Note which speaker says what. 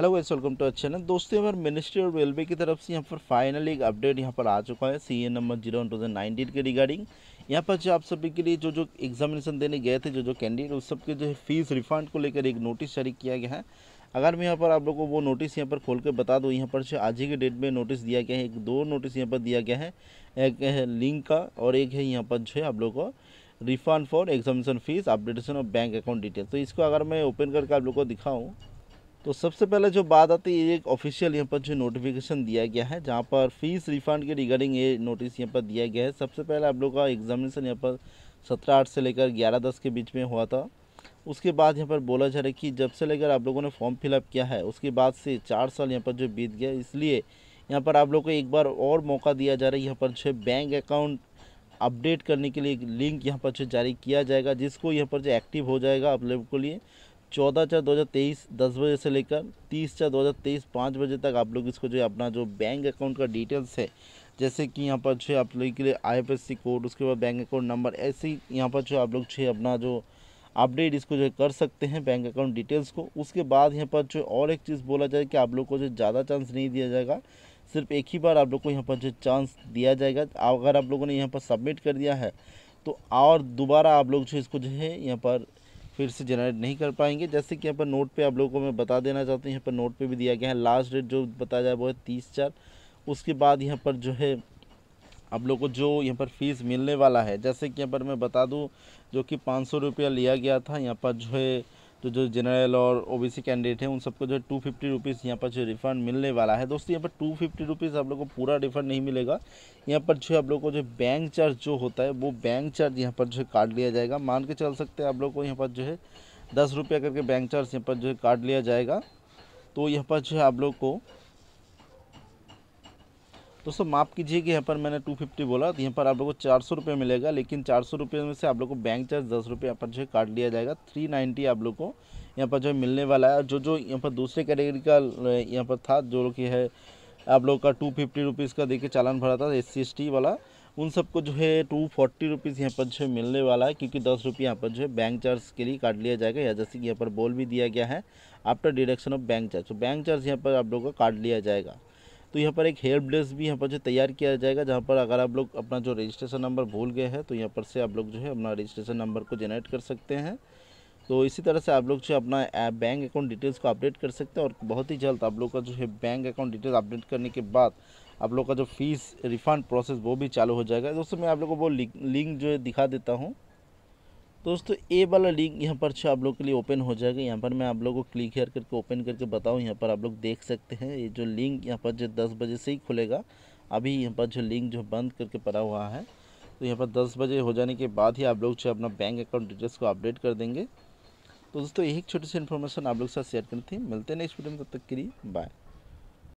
Speaker 1: hello guys welcome to अच्छे ना दोस्तों यहाँ पर मिनिस्ट्री ऑफ रेलवे की तरफ से यहाँ पर फाइनली एक अपडेट यहाँ पर आ चुका है C A number zero one two thousand nineteen के रिगार्डिंग यहाँ पर जो आप सभी के लिए जो जो एग्जामिनेशन देने गए थे जो जो कैंडिडेट उस सब के जो है फीस रिफंड को लेकर एक नोटिस जारी किया गया है अगर मैं यहाँ पर आप लोग को वो नोटिस यहाँ पर खोल के बता दूँ यहाँ पर जो आज ही के डेट में नोटिस दिया गया है एक दो नोटिस यहाँ पर दिया गया है एक है लिंक का और एक है यहाँ पर जो है आप लोग को refund for examination fees updation of bank account detail तो इसको अगर मैं ओपन करके आप लोग को दिखाऊँ तो सबसे पहले जो बात आती है एक ऑफिशियल यहाँ पर जो नोटिफिकेशन दिया गया है जहाँ पर फीस रिफंड के रिगार्डिंग ये नोटिस यहाँ पर दिया गया है सबसे पहले आप लोग का एग्जामिनेशन यहाँ पर सत्रह आठ से लेकर ग्यारह दस के बीच में हुआ था उसके बाद यहाँ पर बोला जा रहा है कि जब से लेकर आप लोगों ने फॉर्म फिलअप किया है उसके बाद से चार साल यहाँ पर जो बीत गया इसलिए यहाँ पर आप लोग को एक बार और मौका दिया जा रहा है यहाँ पर जो बैंक अकाउंट अपडेट करने के लिए एक लिंक यहाँ पर जो जारी किया जाएगा जिसको यहाँ पर जो एक्टिव हो जाएगा आप लोगों के लिए चौदह चार दो हज़ार तेईस दस बजे से लेकर तीस चार दो हज़ार तेईस पाँच बजे तक आप लोग इसको जो है अपना जो बैंक अकाउंट का डिटेल्स है जैसे कि यहाँ पर जो है आप लोग के लिए आईएफएससी कोड उसके बाद बैंक अकाउंट नंबर ऐसे ही यहाँ पर जो आप लोग जो अपना जो अपडेट इसको जो कर सकते हैं बैंक अकाउंट डिटेल्स को उसके बाद यहाँ पर जो और एक चीज़ बोला जाए कि आप लोग को जो ज़्यादा चांस नहीं दिया जाएगा सिर्फ एक ही बार आप लोग को यहाँ पर जो चांस दिया जाएगा अगर आप लोगों ने यहाँ पर सबमिट कर दिया है तो और दोबारा आप लोग जो इसको जो है यहाँ पर फिर से जनरेट नहीं कर पाएंगे जैसे कि यहाँ पर नोट पे आप लोगों को मैं बता देना चाहता हूँ यहाँ पर नोट पे भी दिया गया है लास्ट डेट जो बताया जाए वो है तीस चार उसके बाद यहाँ पर जो है आप लोग को जो यहाँ पर फीस मिलने वाला है जैसे कि यहाँ पर मैं बता दूँ जो कि पाँच सौ रुपया लिया गया था यहाँ पर जो है तो जो जनरल और ओबीसी कैंडिडेट हैं उन सबको जो है टू फिफ्टी रुपीज़ यहाँ पर जो रिफ़ंड मिलने वाला है दोस्तों यहाँ पर टू फिफ्टी रुपीज़ आप लोग को पूरा रिफ़ंड नहीं मिलेगा यहाँ पर जो है आप लोग को जो बैंक चार्ज जो होता है वो बैंक चार्ज यहाँ पर जो है काट लिया जाएगा मान के चल सकते हैं आप लोग को यहाँ पर जो है दस रुपया करके बैंक चार्ज यहाँ पर जो है काट लिया जाएगा तो यहाँ पर जो है आप लोग को दोस्तों माफ़ कीजिए कि यहाँ पर मैंने टू फिफ्टी बोला तो यहाँ पर आप लोग को चार सौ रुपये मिलेगा लेकिन चार सौ रुपये में से आप लोग को बैंक चार्ज दस रुपये यहाँ पर जो है काट लिया जाएगा थ्री नाइन्टी आप लोग को यहाँ पर जो है मिलने वाला है और जो जो यहाँ पर दूसरे कैटेगरी का यहाँ पर था जो कि है आप लोगों का टू फिफ्टी रुपीज़ का देखिए चालान भरा था एस सी एस टी वाला उन सबको जो है टू फोर्टी रुपीज़ यहाँ पर जो है मिलने वाला है क्योंकि दस रुपये यहाँ पर जो है बैंक चार्ज के लिए काट लिया जाएगा या जैसे कि यहाँ पर बोल भी दिया गया है after deduction of bank charge तो बैंक चार्ज यहाँ पर आप लोगों का काट लिया जाएगा तो यहाँ पर एक हेल्प डेस्क भी यहाँ पर जो तैयार किया जाएगा जहाँ पर अगर आप लोग अपना जो रजिस्ट्रेशन नंबर भूल गए हैं तो यहाँ पर से आप लोग जो है अपना रजिस्ट्रेशन नंबर को जनरेट कर सकते हैं तो इसी तरह से आप लोग जो अपना बैंक अकाउंट डिटेल्स को अपडेट कर सकते हैं और बहुत ही जल्द आप लोग का जो है बैंक अकाउंट डिटेल्स अपडेट करने के बाद आप लोग का जो फीस रिफंड प्रोसेस वो भी चालू हो जाएगा दोस्तों मैं आप लोग को वो लिंक जो है दिखा देता हूँ दोस्तों ए वाला लिंक यहाँ पर अच्छा आप लोग के लिए ओपन हो जाएगा यहाँ पर मैं आप लोगों को क्लिक हेयर करके ओपन करके बताऊँ यहाँ पर आप लोग देख सकते हैं ये जो लिंक यहाँ पर जो दस बजे से ही खुलेगा अभी यहाँ पर जो लिंक जो बंद करके पड़ा हुआ है तो यहाँ पर दस बजे हो जाने के बाद ही आप लोग जो अपना बैंक अकाउंट डिटेल्स को अपडेट कर देंगे तो दोस्तों यही छोटी सी इन्फॉर्मेशन आप लोग के साथ शेयर करती थी मिलते हैं नेक्स्ट वीडियो में तब तक के लिए बाय